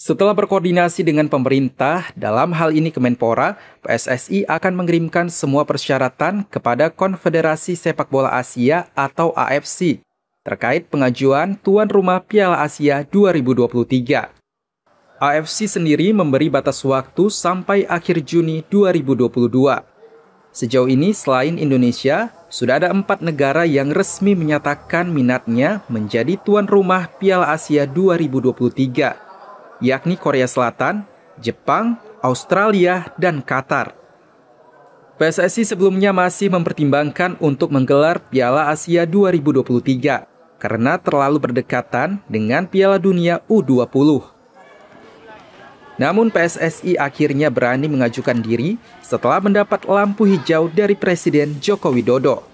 Setelah berkoordinasi dengan pemerintah, dalam hal ini Kemenpora, PSSI akan mengirimkan semua persyaratan kepada Konfederasi Sepak Bola Asia atau AFC terkait pengajuan tuan rumah Piala Asia 2023. AFC sendiri memberi batas waktu sampai akhir Juni 2022. Sejauh ini selain Indonesia, sudah ada empat negara yang resmi menyatakan minatnya menjadi tuan rumah Piala Asia 2023 yakni Korea Selatan, Jepang, Australia, dan Qatar. PSSI sebelumnya masih mempertimbangkan untuk menggelar Piala Asia 2023 karena terlalu berdekatan dengan Piala Dunia U20. Namun PSSI akhirnya berani mengajukan diri setelah mendapat lampu hijau dari Presiden Joko Widodo.